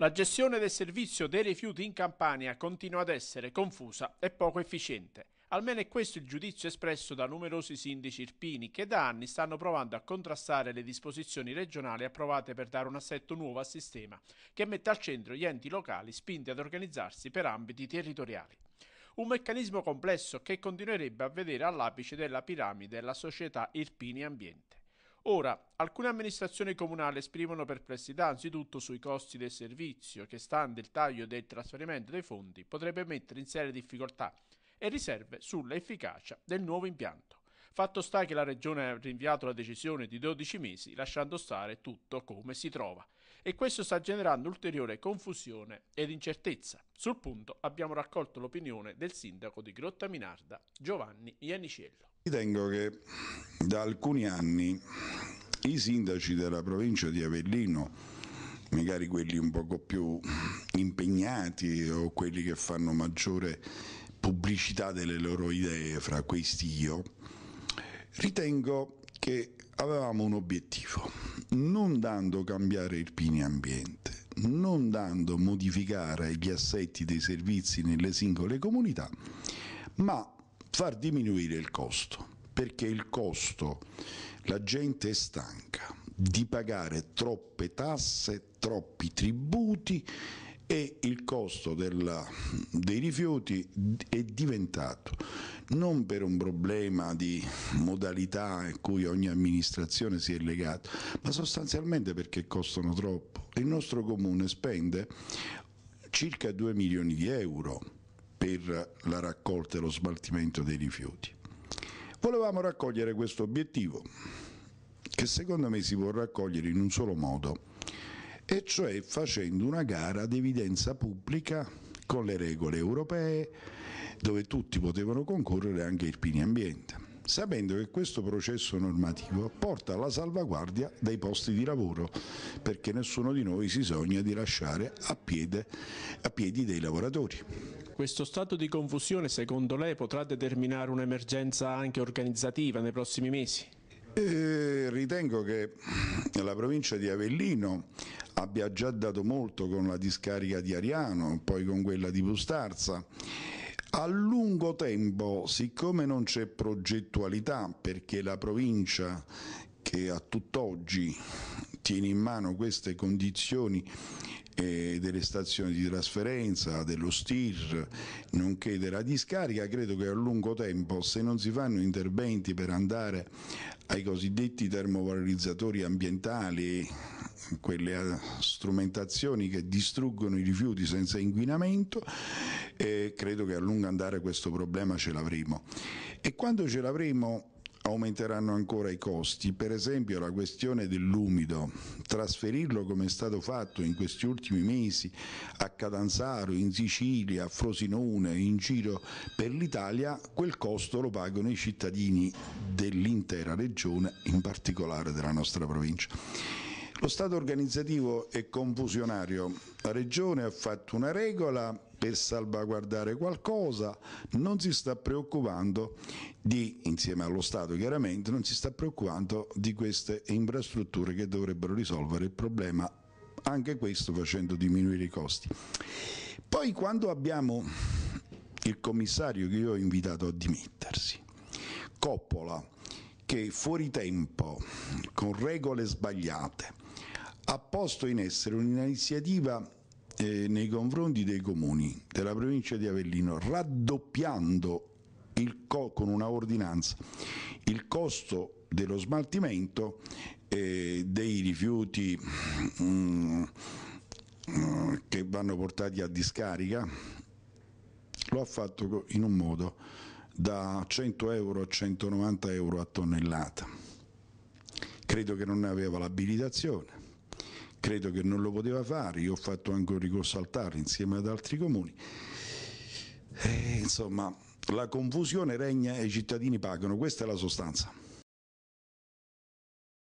La gestione del servizio dei rifiuti in Campania continua ad essere confusa e poco efficiente. Almeno è questo il giudizio espresso da numerosi sindaci irpini che da anni stanno provando a contrastare le disposizioni regionali approvate per dare un assetto nuovo al sistema, che mette al centro gli enti locali spinti ad organizzarsi per ambiti territoriali. Un meccanismo complesso che continuerebbe a vedere all'apice della piramide la società Irpini Ambiente. Ora, alcune amministrazioni comunali esprimono perplessità anzitutto sui costi del servizio, che stando il taglio del trasferimento dei fondi potrebbe mettere in serie difficoltà, e riserve sull'efficacia del nuovo impianto. Fatto sta che la Regione ha rinviato la decisione di 12 mesi, lasciando stare tutto come si trova. E questo sta generando ulteriore confusione ed incertezza. Sul punto abbiamo raccolto l'opinione del sindaco di Grotta Minarda, Giovanni Iannicello. Ritengo che da alcuni anni i sindaci della provincia di Avellino, magari quelli un poco più impegnati o quelli che fanno maggiore pubblicità delle loro idee, fra questi io, Ritengo che avevamo un obiettivo, non dando cambiare il PINE ambiente, non dando modificare gli assetti dei servizi nelle singole comunità, ma far diminuire il costo, perché il costo, la gente è stanca di pagare troppe tasse, troppi tributi e il costo della, dei rifiuti è diventato non per un problema di modalità in cui ogni amministrazione si è legata, ma sostanzialmente perché costano troppo. Il nostro comune spende circa 2 milioni di euro per la raccolta e lo smaltimento dei rifiuti. Volevamo raccogliere questo obiettivo, che secondo me si può raccogliere in un solo modo, e cioè facendo una gara ad evidenza pubblica con le regole europee dove tutti potevano concorrere anche il Pini Ambiente, sapendo che questo processo normativo porta alla salvaguardia dei posti di lavoro, perché nessuno di noi si sogna di lasciare a, piede, a piedi dei lavoratori. Questo stato di confusione secondo lei potrà determinare un'emergenza anche organizzativa nei prossimi mesi? Eh, ritengo che la provincia di Avellino abbia già dato molto con la discarica di Ariano, poi con quella di Pustarza. A lungo tempo, siccome non c'è progettualità, perché la provincia che a tutt'oggi tiene in mano queste condizioni eh, delle stazioni di trasferenza, dello STIR, nonché della discarica, credo che a lungo tempo se non si fanno interventi per andare ai cosiddetti termovalorizzatori ambientali, quelle strumentazioni che distruggono i rifiuti senza inquinamento, eh, credo che a lungo andare questo problema ce l'avremo. E quando ce l'avremo aumenteranno ancora i costi. Per esempio la questione dell'umido, trasferirlo come è stato fatto in questi ultimi mesi a Catanzaro, in Sicilia, a Frosinone, in giro per l'Italia, quel costo lo pagano i cittadini dell'intera regione, in particolare della nostra provincia. Lo stato organizzativo è confusionario, la regione ha fatto una regola per salvaguardare qualcosa, non si sta preoccupando di, insieme allo Stato chiaramente, non si sta preoccupando di queste infrastrutture che dovrebbero risolvere il problema, anche questo facendo diminuire i costi. Poi quando abbiamo il commissario che io ho invitato a dimettersi, Coppola, che fuori tempo, con regole sbagliate, ha posto in essere un'iniziativa eh, nei confronti dei comuni della provincia di Avellino, raddoppiando con una ordinanza il costo dello smaltimento eh, dei rifiuti mm, mm che vanno portati a discarica, lo ha fatto in un modo da 100 euro a 190 euro a tonnellata. Credo che non ne aveva l'abilitazione credo che non lo poteva fare, io ho fatto anche un ricorso al TAR insieme ad altri comuni. E, eh, insomma, la confusione regna e i cittadini pagano, questa è la sostanza.